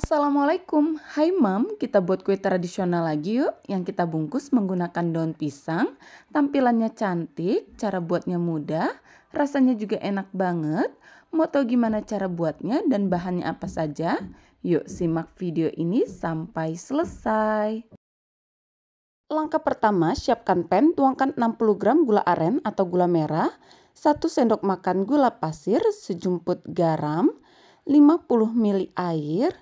Assalamualaikum, hai mam, kita buat kue tradisional lagi yuk Yang kita bungkus menggunakan daun pisang Tampilannya cantik, cara buatnya mudah Rasanya juga enak banget Mau tau gimana cara buatnya dan bahannya apa saja? Yuk simak video ini sampai selesai Langkah pertama, siapkan pan, tuangkan 60 gram gula aren atau gula merah 1 sendok makan gula pasir, sejumput garam 50 ml air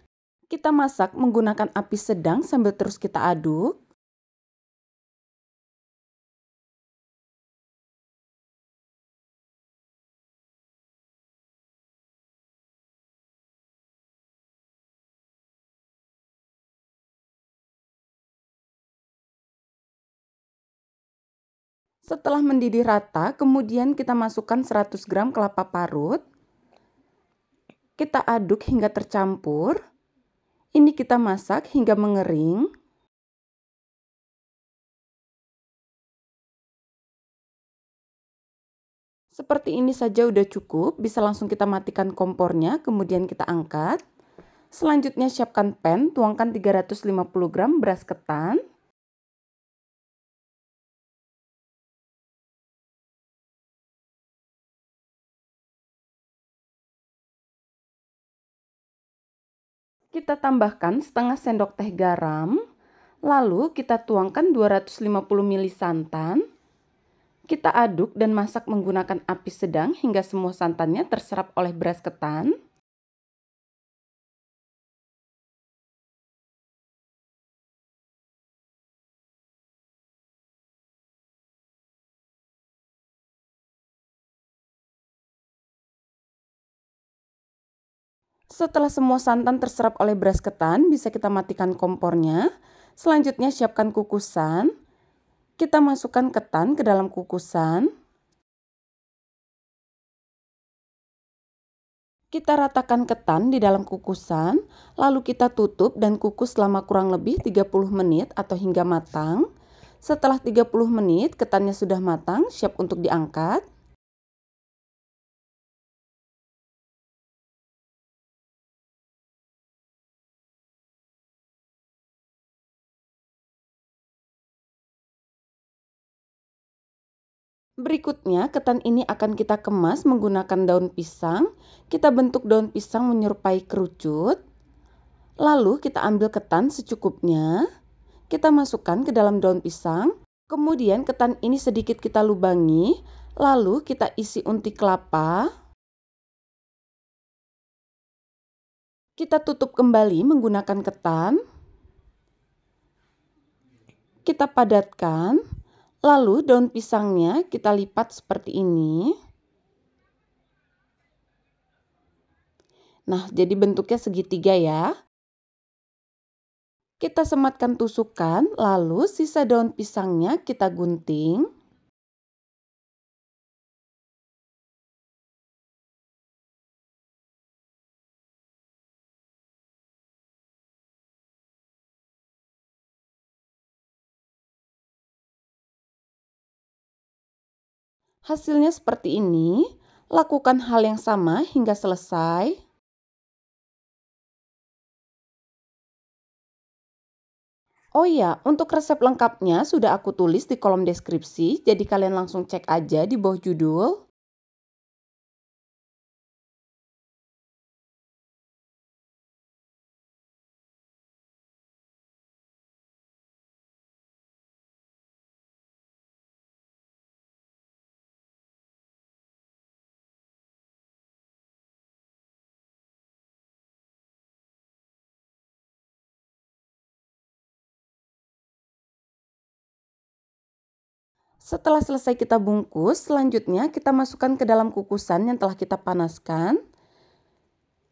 kita masak menggunakan api sedang sambil terus kita aduk. Setelah mendidih rata, kemudian kita masukkan 100 gram kelapa parut. Kita aduk hingga tercampur. Ini kita masak hingga mengering. Seperti ini saja udah cukup, bisa langsung kita matikan kompornya, kemudian kita angkat. Selanjutnya siapkan pan, tuangkan 350 gram beras ketan. Kita tambahkan setengah sendok teh garam, lalu kita tuangkan 250 ml santan. Kita aduk dan masak menggunakan api sedang hingga semua santannya terserap oleh beras ketan. Setelah semua santan terserap oleh beras ketan, bisa kita matikan kompornya. Selanjutnya siapkan kukusan. Kita masukkan ketan ke dalam kukusan. Kita ratakan ketan di dalam kukusan, lalu kita tutup dan kukus selama kurang lebih 30 menit atau hingga matang. Setelah 30 menit, ketannya sudah matang, siap untuk diangkat. Berikutnya, ketan ini akan kita kemas menggunakan daun pisang. Kita bentuk daun pisang menyerupai kerucut. Lalu kita ambil ketan secukupnya. Kita masukkan ke dalam daun pisang. Kemudian ketan ini sedikit kita lubangi. Lalu kita isi unti kelapa. Kita tutup kembali menggunakan ketan. Kita padatkan Lalu daun pisangnya kita lipat seperti ini. Nah, jadi bentuknya segitiga ya. Kita sematkan tusukan, lalu sisa daun pisangnya kita gunting. Hasilnya seperti ini. Lakukan hal yang sama hingga selesai. Oh ya, untuk resep lengkapnya sudah aku tulis di kolom deskripsi, jadi kalian langsung cek aja di bawah judul. Setelah selesai kita bungkus, selanjutnya kita masukkan ke dalam kukusan yang telah kita panaskan.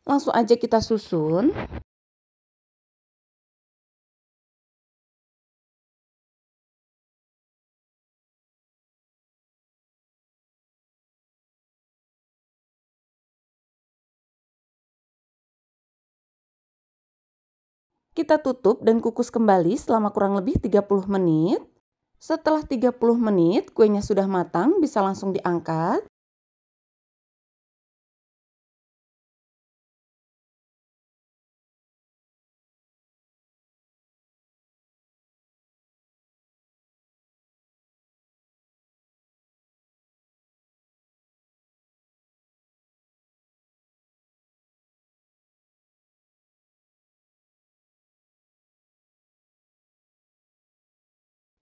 Langsung aja kita susun. Kita tutup dan kukus kembali selama kurang lebih 30 menit. Setelah 30 menit kuenya sudah matang bisa langsung diangkat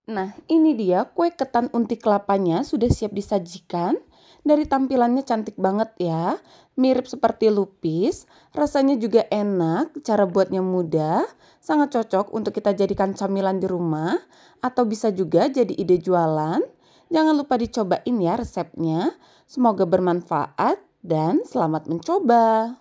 Nah, ini dia kue ketan unti kelapanya sudah siap disajikan. Dari tampilannya cantik banget ya, mirip seperti lupis, rasanya juga enak, cara buatnya mudah, sangat cocok untuk kita jadikan camilan di rumah, atau bisa juga jadi ide jualan. Jangan lupa dicobain ya resepnya, semoga bermanfaat dan selamat mencoba.